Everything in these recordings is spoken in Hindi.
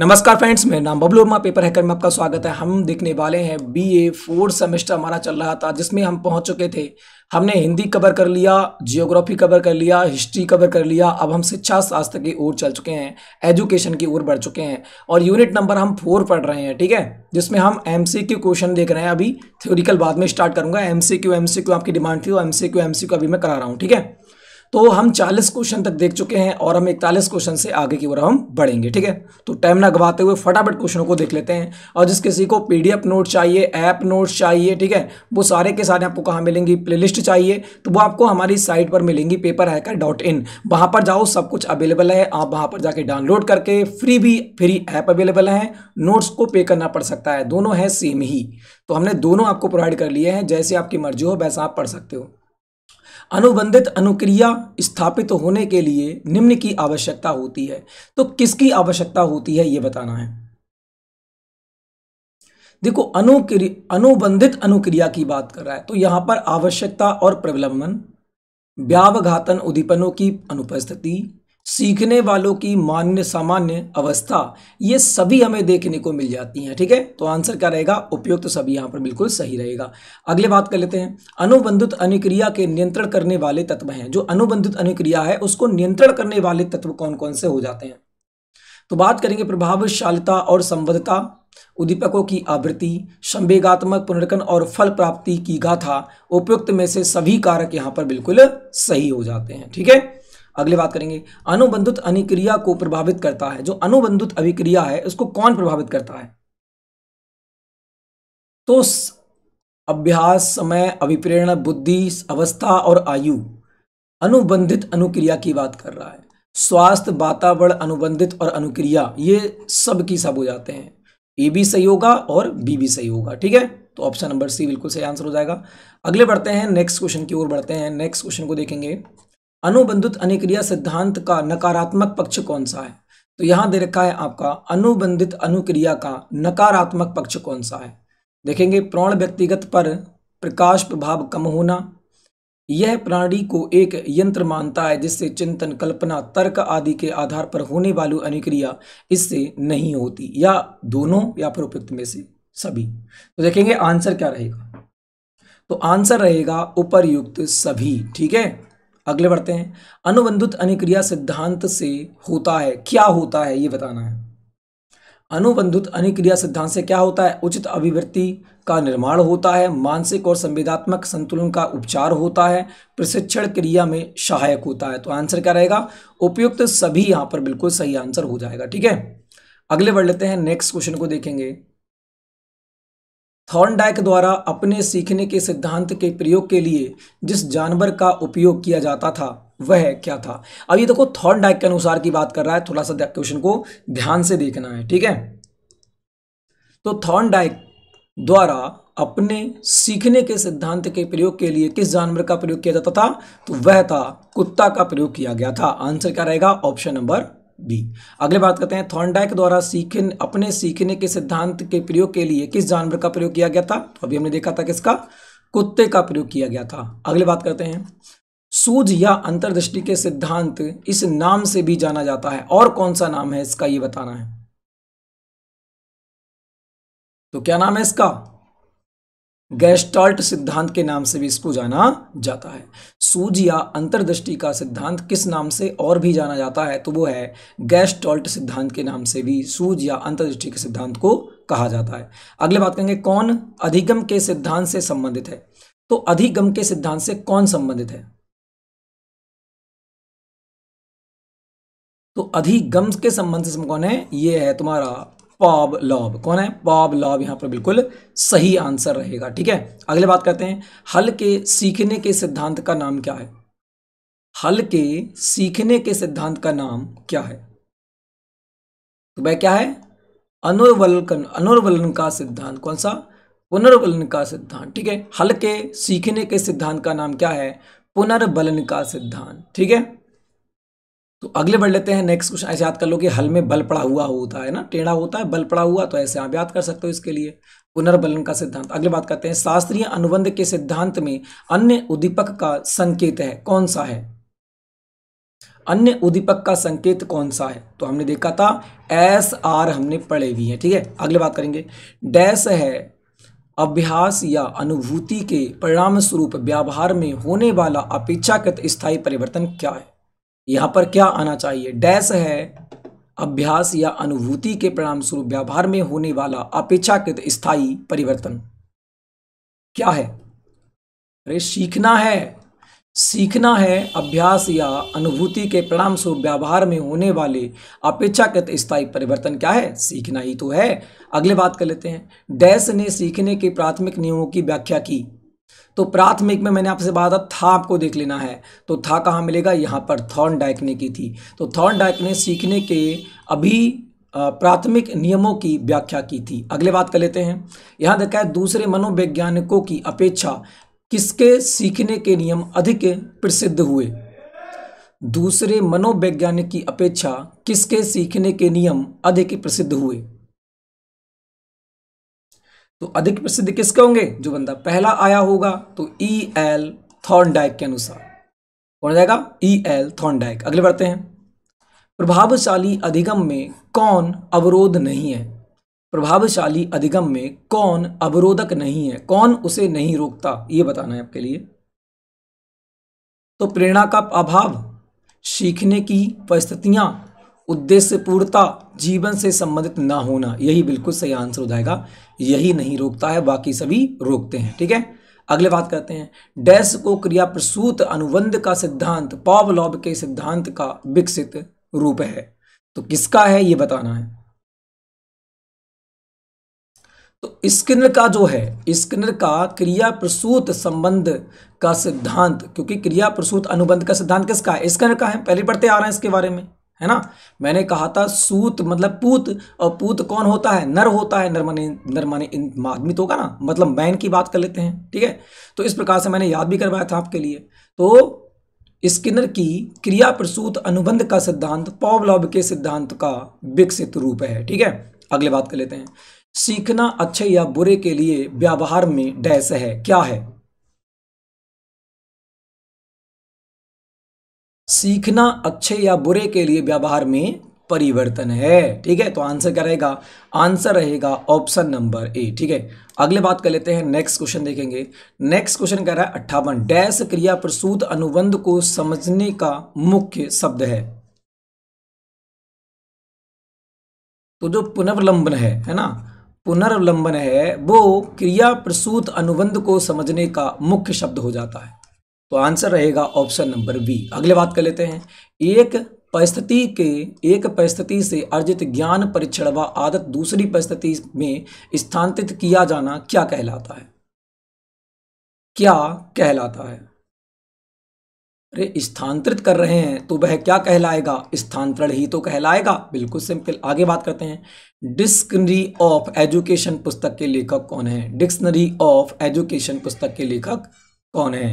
नमस्कार फ्रेंड्स मेरा नाम बबलू वर्मा पेपर हैकर में आपका स्वागत है हम देखने वाले हैं बी ए फोर्थ सेमेस्टर हमारा चल रहा था जिसमें हम पहुंच चुके थे हमने हिंदी कवर कर लिया जियोग्राफी कवर कर लिया हिस्ट्री कवर कर लिया अब हम शिक्षा शास्त्र की ओर चल चुके हैं एजुकेशन की ओर बढ़ चुके हैं और यूनिट नंबर हम फोर पढ़ रहे हैं ठीक है जिसमें हम एम क्वेश्चन देख रहे हैं अभी थ्योरिकल बाद में स्टार्ट करूंगा एम सी क्यू आपकी डिमांड थी और एम सी क्यू अभी मैं करा रहा हूँ ठीक है तो हम 40 क्वेश्चन तक देख चुके हैं और हम 41 क्वेश्चन से आगे की ओर हम बढ़ेंगे ठीक है तो टाइम ना गवाते हुए फटाफट क्वेश्चनों को देख लेते हैं और जिस किसी को पीडीएफ नोट चाहिए ऐप नोट्स चाहिए ठीक है वो सारे के सारे आपको कहाँ मिलेंगी प्लेलिस्ट चाहिए तो वो आपको हमारी साइट पर मिलेंगी पेपर हैकर डॉट इन वहाँ पर जाओ सब कुछ अवेलेबल है आप वहाँ पर जाके डाउनलोड करके फ्री भी फ्री ऐप अवेलेबल है नोट्स को पे करना पड़ सकता है दोनों है सेम ही तो हमने दोनों आपको प्रोवाइड कर लिए हैं जैसे आपकी मर्जी हो वैसा आप पढ़ सकते हो अनुबंधित अनुक्रिया स्थापित होने के लिए निम्न की आवश्यकता होती है तो किसकी आवश्यकता होती है यह बताना है देखो अनुक्रिया अनुबंधित अनुक्रिया की बात कर रहा है तो यहां पर आवश्यकता और प्रबलंबन व्यावघातन उद्दीपनों की अनुपस्थिति सीखने वालों की मान्य सामान्य अवस्था ये सभी हमें देखने को मिल जाती हैं ठीक है तो आंसर क्या रहेगा उपयुक्त तो सभी यहाँ पर बिल्कुल सही रहेगा अगले बात कर लेते हैं अनुबंधित अनुक्रिया के नियंत्रण करने वाले तत्व हैं जो अनुबंधित अनुक्रिया है उसको नियंत्रण करने वाले तत्व कौन कौन से हो जाते हैं तो बात करेंगे प्रभावशालता और संबद्धता उद्दीपकों की आवृत्ति संवेगात्मक पुनर्कन और फल प्राप्ति की गाथा उपयुक्त में से सभी कारक यहाँ पर बिल्कुल सही हो जाते हैं ठीक है अगले बात करेंगे अनुबंधित अनिक्रिया को प्रभावित करता है जो अनुबंधित अभिक्रिया है उसको कौन प्रभावित करता है तो अभ्यास समय अभिप्रेरणा बुद्धि अवस्था और आयु अनुबंधित अनुक्रिया की बात कर रहा है स्वास्थ्य वातावरण अनुबंधित और अनुक्रिया ये सब की सब हो जाते हैं ए भी सही होगा और बी भी सही होगा ठीक है तो ऑप्शन नंबर सी बिल्कुल सही आंसर हो जाएगा अगले बढ़ते हैं नेक्स्ट क्वेश्चन की ओर बढ़ते हैं नेक्स्ट क्वेश्चन को देखेंगे अनुबंधित अनुक्रिया सिद्धांत का नकारात्मक पक्ष कौन सा है तो यहां दे रखा है आपका अनुबंधित अनुक्रिया का नकारात्मक पक्ष कौन सा है देखेंगे प्रौण व्यक्तिगत पर प्रकाश प्रभाव कम होना यह प्राणी को एक यंत्र मानता है जिससे चिंतन कल्पना तर्क आदि के आधार पर होने वाली अनुक्रिया इससे नहीं होती या दोनों या फिर उपयुक्त में से सभी तो देखेंगे आंसर क्या रहेगा तो आंसर रहेगा उपरयुक्त सभी ठीक है अगले बढ़ते हैं अनुबंधित अनुक्रिया सिद्धांत से होता है क्या होता है ये बताना है अनुबंधित अनिक्रिया सिद्धांत से क्या होता है उचित अभिवृत्ति का निर्माण होता है मानसिक और संवेदात्मक संतुलन का उपचार होता है प्रशिक्षण क्रिया में सहायक होता है तो आंसर क्या रहेगा उपयुक्त सभी यहां पर बिल्कुल सही आंसर हो जाएगा ठीक है अगले बढ़ लेते हैं नेक्स्ट क्वेश्चन को देखेंगे थॉर्नडाइक द्वारा अपने सीखने के सिद्धांत के प्रयोग के लिए जिस जानवर का उपयोग किया जाता था वह क्या था अब ये देखो थॉर्नडाइक के अनुसार की बात कर रहा है थोड़ा सा क्वेश्चन को ध्यान से देखना है ठीक है तो थॉर्नडाइक द्वारा अपने सीखने के सिद्धांत के प्रयोग के लिए किस जानवर का प्रयोग किया जाता था तो वह था कुत्ता का प्रयोग किया गया था आंसर क्या रहेगा ऑप्शन नंबर बी अगले बात करते हैं थॉर्नडाइक द्वारा सीखने अपने सीखने के सिद्धांत के प्रयोग के लिए किस जानवर का प्रयोग किया गया था तो अभी हमने देखा था किसका कुत्ते का प्रयोग किया गया था अगले बात करते हैं सूझ या अंतर्दृष्टि के सिद्धांत इस नाम से भी जाना जाता है और कौन सा नाम है इसका ये बताना है तो क्या नाम है इसका गैस्टाल्ट सिद्धांत के नाम से भी इसको जाना जाता है सूझ या अंतर्दृष्टि का सिद्धांत किस नाम से और भी जाना जाता है तो वो है गैस्टाल्ट सिद्धांत के नाम से भी सूझ या अंतर्दृष्टि के सिद्धांत को कहा जाता है अगले बात करेंगे कौन अधिगम के सिद्धांत से संबंधित है तो अधिगम के सिद्धांत से कौन संबंधित है तो अधिगम के संबंध से कौन है ये है तुम्हारा पॉब लॉब कौन है पॉब लॉब यहाँ पर बिल्कुल सही आंसर रहेगा ठीक है अगले बात करते हैं हल के सीखने के सिद्धांत का नाम क्या है हल के सीखने के सिद्धांत का नाम क्या है तो वह क्या है अनुर्वलन अनुर्वलन का सिद्धांत कौन सा पुनर्वलन का सिद्धांत ठीक है हल के सीखने के सिद्धांत का नाम क्या है पुनर्बलन का सिद्धांत ठीक है तो अगले बढ़ लेते हैं नेक्स्ट क्वेश्चन ऐसे याद कर लो कि हल में बल पड़ा हुआ होता है ना टेढ़ा होता है बल पड़ा हुआ तो ऐसे आप याद कर सकते हो इसके लिए पुनर्बलन का सिद्धांत अगले बात करते हैं शास्त्रीय अनुबंध के सिद्धांत में अन्य उद्दीपक का संकेत है कौन सा है अन्य उद्दीपक का संकेत कौन सा है तो हमने देखा था एस आर हमने पढ़े हुए हैं ठीक है अगले बात करेंगे डैश है अभ्यास या अनुभूति के परिणाम स्वरूप व्यवहार में होने वाला अपेक्षाकृत स्थायी परिवर्तन क्या है यहां पर क्या आना चाहिए डैश है अभ्यास या अनुभूति के परिणाम स्वरूप व्यवहार में होने वाला अपेक्षाकृत स्थायी परिवर्तन क्या है अरे सीखना है सीखना है अभ्यास या अनुभूति के परिणाम स्वरूप व्यवहार में होने वाले अपेक्षाकृत स्थायी परिवर्तन क्या है सीखना ही तो है अगले बात कर लेते हैं डैश ने सीखने के प्राथमिक नियमों की व्याख्या की तो प्राथमिक में मैंने आपसे बात था आपको देख लेना है तो था कहाँ मिलेगा यहाँ पर थॉर्न डाइक ने की थी तो थॉर्न डाइक ने सीखने के अभी प्राथमिक नियमों की व्याख्या की थी अगले बात कर लेते हैं यहाँ देखा है दूसरे मनोवैज्ञानिकों की अपेक्षा किसके सीखने के नियम अधिक प्रसिद्ध हुए दूसरे मनोवैज्ञानिक की अपेक्षा किसके सीखने के नियम अधिक प्रसिद्ध हुए तो अधिक प्रसिद्ध किसके होंगे जो बंदा पहला आया होगा तो ई एल थॉर्नडाइक के अनुसार कौन जाएगा ई एल थॉर्नडाइक अगले बढ़ते हैं प्रभावशाली अधिगम में कौन अवरोध नहीं है प्रभावशाली अधिगम में कौन अवरोधक नहीं है कौन उसे नहीं रोकता ये बताना है आपके लिए तो प्रेरणा का अभाव सीखने की परिस्थितियां उद्देश्य पूर्णता जीवन से संबंधित ना होना यही बिल्कुल सही आंसर हो जाएगा यही नहीं रोकता है बाकी सभी रोकते हैं ठीक है अगले बात करते हैं डैश को क्रिया प्रसूत अनुबंध का सिद्धांत पावलॉब के सिद्धांत का विकसित रूप है तो किसका है ये बताना है तो स्किनर का जो है स्किनर का क्रिया प्रसूत संबंध का सिद्धांत क्योंकि क्रिया प्रसूत अनुबंध का सिद्धांत किसका है स्किनर का है पहले पढ़ते आ रहे हैं इसके बारे में है ना मैंने कहा था सूत मतलब पूत और पूत कौन होता है नर होता है नर माने नर माने आदमी तो होगा ना मतलब मैन की बात कर लेते हैं ठीक है तो इस प्रकार से मैंने याद भी करवाया था आपके लिए तो स्किनर की क्रिया प्रसूत अनुबंध का सिद्धांत पॉवलॉब के सिद्धांत का विकसित रूप है ठीक है अगले बात कर लेते हैं सीखना अच्छे या बुरे के लिए व्यवहार में डैश है क्या है सीखना अच्छे या बुरे के लिए व्यवहार में परिवर्तन है ठीक है तो आंसर क्या रहेगा आंसर रहेगा ऑप्शन नंबर ए ठीक है अगले बात कर लेते हैं नेक्स्ट क्वेश्चन देखेंगे नेक्स्ट क्वेश्चन कह रहा है अट्ठावन डैश क्रिया प्रसूत अनुबंध को समझने का मुख्य शब्द है तो जो पुनर्वलंबन है है ना पुनर्वलंबन है वो क्रिया प्रसूत अनुबंध को समझने का मुख्य शब्द हो जाता है तो आंसर रहेगा ऑप्शन नंबर बी अगले बात कर लेते हैं एक परिस्थिति के एक परिस्थिति से अर्जित ज्ञान परीक्षण व आदत दूसरी परिस्थिति में स्थानांतरित किया जाना क्या कहलाता है क्या कहलाता है अरे स्थानांतरित कर रहे हैं तो वह क्या कहलाएगा स्थानांतरण ही तो कहलाएगा बिल्कुल सिंपल आगे बात करते हैं डिक्शनरी ऑफ एजुकेशन पुस्तक के लेखक कौन है डिक्शनरी ऑफ एजुकेशन पुस्तक के लेखक कौन है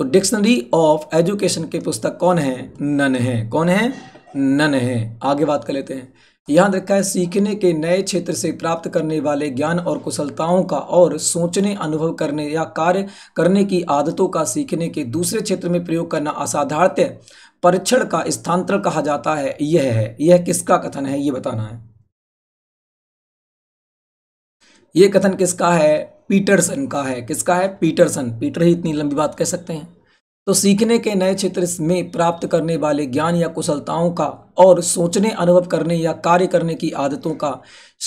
तो डिक्शनरी ऑफ एजुकेशन के पुस्तक कौन है नन है कौन है नन है आगे बात कर लेते हैं याद रखा है सीखने के नए क्षेत्र से प्राप्त करने वाले ज्ञान और कुशलताओं का और सोचने अनुभव करने या कार्य करने की आदतों का सीखने के दूसरे क्षेत्र में प्रयोग करना असाधारण परीक्षण का स्थानांतर कहा जाता है यह है यह किसका कथन है ये बताना है ये कथन किसका है पीटरसन का है किसका है पीटरसन पीटर ही इतनी लंबी बात कह सकते हैं तो सीखने के नए क्षेत्र में प्राप्त करने वाले ज्ञान या कुशलताओं का और सोचने अनुभव करने या कार्य करने की आदतों का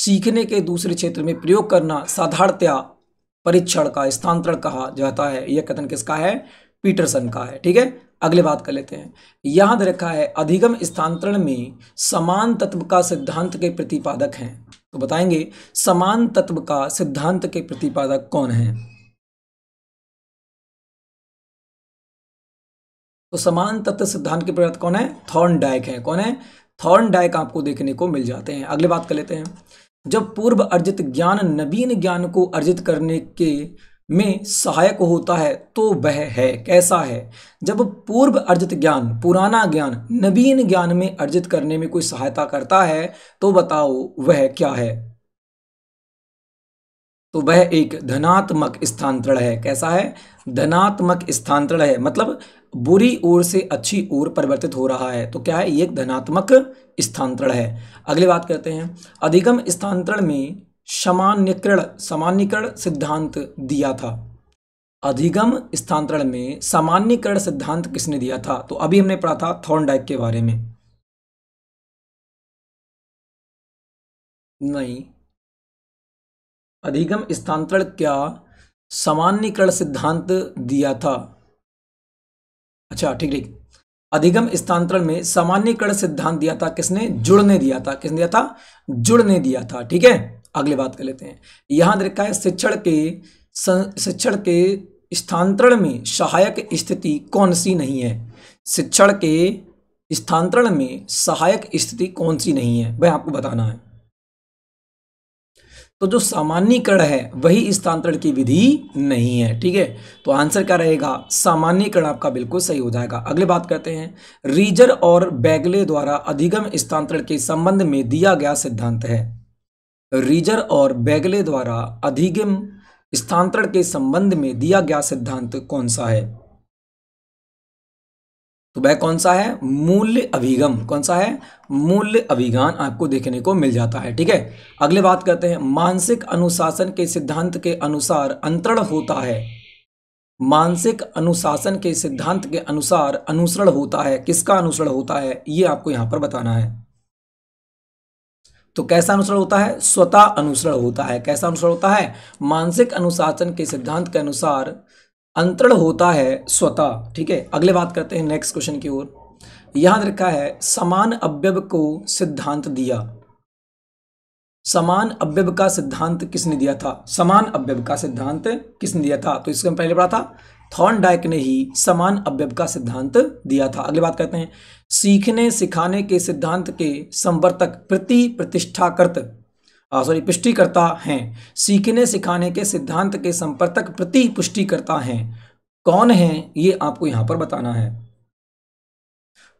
सीखने के दूसरे क्षेत्र में प्रयोग करना साधारणतया परीक्षण का स्थानांतरण कहा जाता है यह कथन किसका है पीटरसन का है ठीक है अगले बात कर लेते हैं याद रखा है अधिगम स्थानांतरण में समान तत्व का सिद्धांत के प्रतिपादक हैं तो बताएंगे समान तत्व का सिद्धांत के प्रतिपादक कौन है तो समान तत्व सिद्धांत के प्रणेता कौन है थॉर्न डायक है कौन है थॉर्न डायक आपको देखने को मिल जाते हैं अगली बात कर लेते हैं जब पूर्व अर्जित ज्ञान नवीन ज्ञान को अर्जित करने के में सहायक होता है तो वह है कैसा है जब पूर्व अर्जित ज्ञान पुराना ज्ञान नवीन ज्ञान में अर्जित करने में कोई सहायता करता है तो बताओ वह क्या है तो वह एक धनात्मक स्थानांतरण है कैसा है धनात्मक स्थानांतरण है मतलब बुरी ओर से अच्छी ओर परिवर्तित हो रहा है तो क्या है ये एक धनात्मक स्थानांतरण है अगली बात करते हैं अधिगम स्थानांतरण में सामान्यकरण सामान्यकरण सिद्धांत दिया था अधिगम स्थानांतरण में सामान्यकरण सिद्धांत किसने दिया था तो अभी हमने पढ़ा था थॉर्नडाइक के बारे में नहीं अधिगम स्थानांतरण क्या सामान्यकरण सिद्धांत दिया था अच्छा ठीक ठीक अधिगम स्थानांतरण में सामान्यकरण सिद्धांत दिया था किसने जुड़ ने दिया था किसने दिया था जुड़ ने दिया था ठीक है अगले बात कर लेते हैं यहां देखा है शिक्षण के शिक्षण के स्थानांतरण में सहायक स्थिति कौन सी नहीं है शिक्षण के स्थानांतरण में सहायक स्थिति कौन सी नहीं है वह आपको बताना है तो जो सामान्यकरण है वही स्थानांतरण की विधि नहीं है ठीक है तो आंसर क्या रहेगा सामान्यकरण आपका बिल्कुल सही हो जाएगा अगले बात करते हैं रीजर और बैगले द्वारा अधिगम स्थानांतरण के संबंध में दिया गया सिद्धांत है रीजर और बैगले द्वारा अधिगम स्थानांतरण के संबंध में दिया गया सिद्धांत कौन सा है तो वह कौन सा है मूल्य अभिगम कौन सा है मूल्य अभिगान आपको देखने को मिल जाता है ठीक है अगले बात करते हैं मानसिक अनुशासन के सिद्धांत के अनुसार अंतरण होता है मानसिक अनुशासन के सिद्धांत के अनुसार अनुसरण होता है किसका अनुसरण होता है ये आपको यहां पर बताना है तो कैसा अनुसरण होता है स्वतः अनुसरण होता है कैसा अनुसरण होता है मानसिक अनुशासन के सिद्धांत के अनुसार अंतरण होता है स्वतः ठीक है अगले बात करते हैं नेक्स्ट क्वेश्चन की ओर याद रखा है समान अव्यव को सिद्धांत दिया समान अव्यव का सिद्धांत किसने दिया था समान अव्यव का सिद्धांत किसने दिया था तो इसके पहले पढ़ा था थॉन डाइक ने ही समान अव्यव का सिद्धांत दिया था अगली बात करते हैं सीखने सिखाने के सिद्धांत के संवर्तक प्रति प्रतिष्ठाकर्त सॉरी पुष्टिकर्ता हैं सीखने सिखाने के सिद्धांत के संपर्तक प्रति पुष्टिकर्ता हैं कौन है ये आपको यहां पर बताना है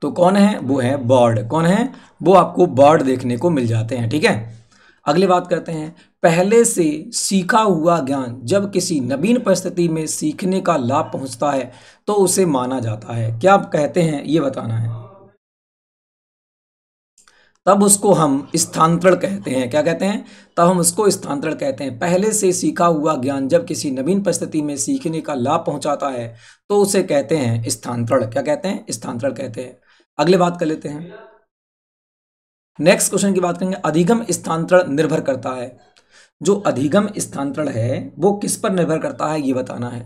तो कौन है वो है बॉर्ड कौन है वो आपको बॉर्ड देखने को मिल जाते हैं ठीक है अगली बात करते हैं पहले से सीखा हुआ ज्ञान जब किसी नवीन परिस्थिति में सीखने का लाभ पहुंचता है तो उसे माना जाता है क्या आप कहते हैं ये बताना है तब उसको हम स्थानांतरण कहते हैं क्या कहते हैं तब हम उसको स्थानांतरण कहते हैं पहले से सीखा हुआ ज्ञान जब किसी नवीन परिस्थिति में सीखने का लाभ पहुंचाता है तो उसे कहते हैं स्थानांतरण क्या कहते हैं स्थानांतरण कहते हैं अगले बात कर लेते हैं नेक्स्ट क्वेश्चन की बात करेंगे अधिगम स्थानांतरण निर्भर करता है जो अधिगम स्थानांतरण है वो किस पर निर्भर करता है ये बताना है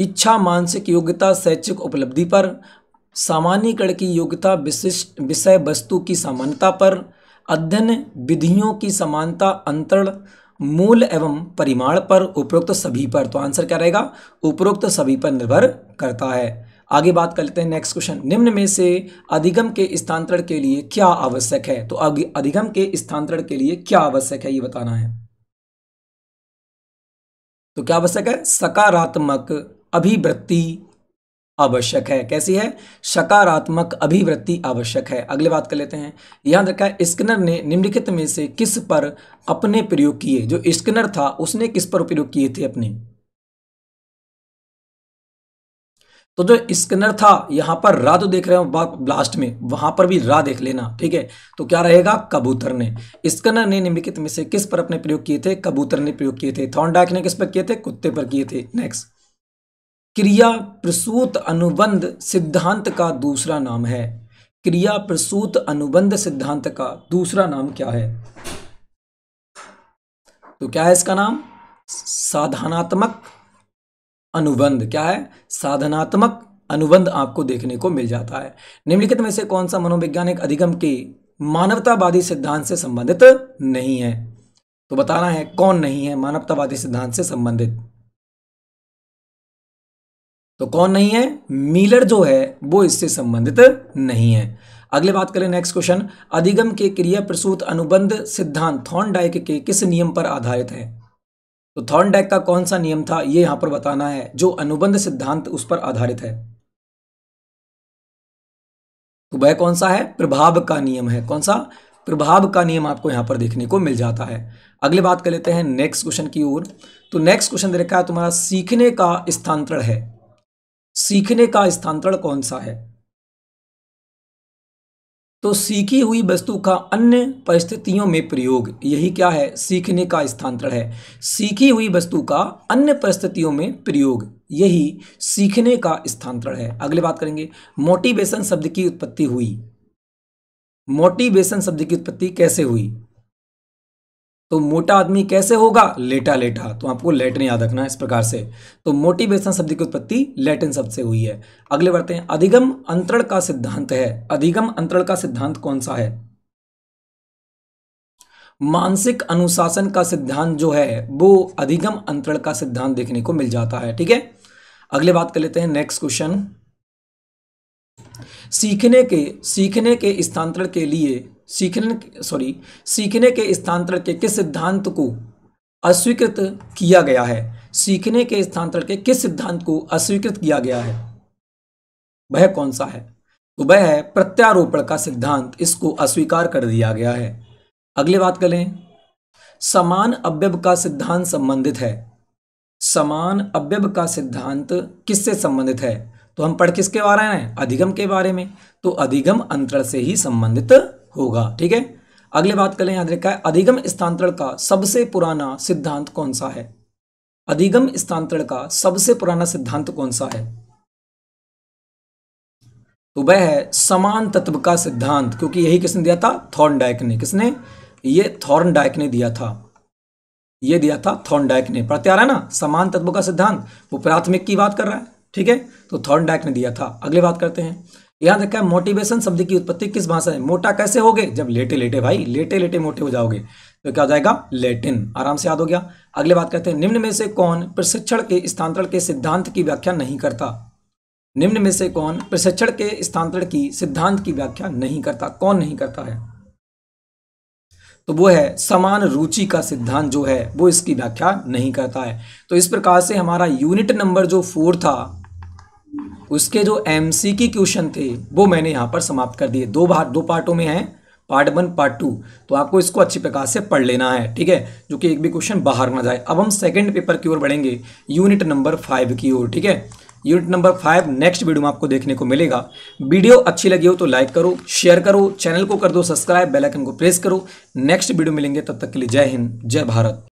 इच्छा मानसिक योग्यता शैक्षिक उपलब्धि पर सामान्यकरण की योग्यता विशिष्ट विषय वस्तु की समानता पर अध्ययन विधियों की समानता अंतरण मूल एवं परिमाण पर उपरोक्त सभी पर तो आंसर क्या रहेगा उपरोक्त सभी पर निर्भर करता है आगे बात कर लेते हैं नेक्स्ट क्वेश्चन निम्न में से अधिगम के स्थानांतरण के लिए क्या आवश्यक है तो अधिगम के स्थानांतरण के लिए क्या आवश्यक है ये बताना है तो क्या आवश्यक है सकारात्मक अभिवृत्ति आवश्यक है कैसी है सकारात्मक अभिवृत्ति आवश्यक है अगले बात कर लेते हैं याद रखा है स्किनर ने निम्नलिखित में से किस पर अपने प्रयोग किए जो स्किनर था उसने किस पर प्रयोग किए थे अपने तो जो स्किनर था यहां पर रा तो देख रहे हो ब्लास्ट में वहां पर भी रा देख लेना ठीक है तो क्या रहेगा कबूतर ने स्किनर ने निम्नलिखित में से किस पर अपने प्रयोग किए थे कबूतर ने प्रयोग किए थे थॉर्नडाइक ने किस पर किए थे कुत्ते पर किए थे नेक्स्ट क्रिया प्रसूत अनुबंध सिद्धांत का दूसरा नाम है क्रिया प्रसूत अनुबंध सिद्धांत का दूसरा नाम क्या है तो क्या है इसका नाम साधनात्मक अनुबंध क्या है साधनात्मक अनुबंध आपको देखने को मिल जाता है निम्नलिखित में से कौन सा मनोवैज्ञानिक अधिगम के मानवतावादी सिद्धांत से संबंधित नहीं है तो बताना है कौन नहीं है मानवतावादी सिद्धांत से संबंधित तो कौन नहीं है मीलर जो है वो इससे संबंधित नहीं है अगले बात करें नेक्स्ट क्वेश्चन अधिगम के क्रिया प्रसूत अनुबंध सिद्धांत थॉर्नडाइक के किस नियम पर आधारित है तो थॉर्नडाइक का कौन सा नियम था ये यहां पर बताना है जो अनुबंध सिद्धांत उस पर आधारित है तो वह कौन सा है प्रभाव का नियम है कौन सा प्रभाव का नियम आपको यहां पर देखने को मिल जाता है अगले बात कर लेते हैं नेक्स्ट क्वेश्चन की ओर तो नेक्स्ट क्वेश्चन देखा है तुम्हारा सीखने का स्थानांतरण है सीखने का स्थानांतरण कौन सा है तो सीखी हुई वस्तु का अन्य परिस्थितियों में प्रयोग यही क्या है सीखने का स्थानांतरण है सीखी हुई वस्तु का अन्य परिस्थितियों में प्रयोग यही सीखने का स्थानांतरण है अगले बात करेंगे मोटिवेशन शब्द की उत्पत्ति हुई मोटिवेशन शब्द की उत्पत्ति कैसे हुई तो मोटा आदमी कैसे होगा लेटा लेटा तो आपको लेटिन याद रखना इस प्रकार से तो मोटिवेशन शब्द की उत्पत्ति लेटिन शब्द से हुई है अगले बढ़ते हैं अधिगम अंतरण का सिद्धांत है अधिगम अंतरण का सिद्धांत कौन सा है मानसिक अनुशासन का सिद्धांत जो है वो अधिगम अंतरण का सिद्धांत देखने को मिल जाता है ठीक है अगले बात कर लेते हैं नेक्स्ट क्वेश्चन सीखने के सीखने के स्थानांतरण के लिए सीखने सॉरी सीखने के स्थानांतरण के किस सिद्धांत को अस्वीकृत किया गया है सीखने के स्थानांतरण के किस सिद्धांत को अस्वीकृत किया गया है वह कौन सा है तो वह है प्रत्यारोपण का सिद्धांत इसको अस्वीकार कर दिया गया है अगली बात करें समान अव्यव का सिद्धांत संबंधित है समान अव्यव का सिद्धांत किससे संबंधित है तो हम पढ़ किसके बारे में अधिगम के बारे में तो अधिगम अंतर से ही संबंधित होगा ठीक है अगले बात करें याद रखा है अधिगम स्थानांतरण का सबसे पुराना सिद्धांत कौन सा है अधिगम स्थानांतरण का सबसे पुराना सिद्धांत कौन सा है तो वह है समान तत्व का सिद्धांत क्योंकि यही किसने दिया था थॉर्नडाइक ने किसने ये थॉर्नडाइक ने दिया था ये दिया था थॉर्नडाइक ने पढ़ते आ रहा है ना समान तत्व का सिद्धांत वो प्राथमिक की बात कर रहा है ठीक है तो थॉर्नडाइक ने दिया था अगले बात करते हैं याद रखा है मोटिवेशन शब्द की उत्पत्ति किस भाषा में मोटा कैसे होगे जब लेटे लेटे भाई लेटे लेटे मोटे हो जाओगे तो क्या हो जाएगा लेटिन आराम से याद हो गया अगले बात करते हैं निम्न में से कौन प्रशिक्षण के स्थानांतरण के सिद्धांत की व्याख्या नहीं करता निम्न में से कौन प्रशिक्षण के स्थानांतरण की सिद्धांत की व्याख्या नहीं करता कौन नहीं करता है तो वो है समान रुचि का सिद्धांत जो है वो इसकी व्याख्या नहीं करता है तो इस प्रकार से हमारा यूनिट नंबर जो फोर था उसके जो एम सी की क्वेश्चन थे वो मैंने यहाँ पर समाप्त कर दिए दो भाग दो पार्टों में हैं पार्ट वन पार्ट टू तो आपको इसको अच्छी प्रकार से पढ़ लेना है ठीक है जो कि एक भी क्वेश्चन बाहर ना जाए अब हम सेकंड पेपर की ओर बढ़ेंगे यूनिट नंबर फाइव की ओर ठीक है unit number five next video में आपको देखने को मिलेगा वीडियो अच्छी लगी हो तो लाइक करो शेयर करो चैनल को कर दो सब्सक्राइब बेलाइकन को प्रेस करो नेक्स्ट वीडियो मिलेंगे तब तक के लिए जय हिंद जय भारत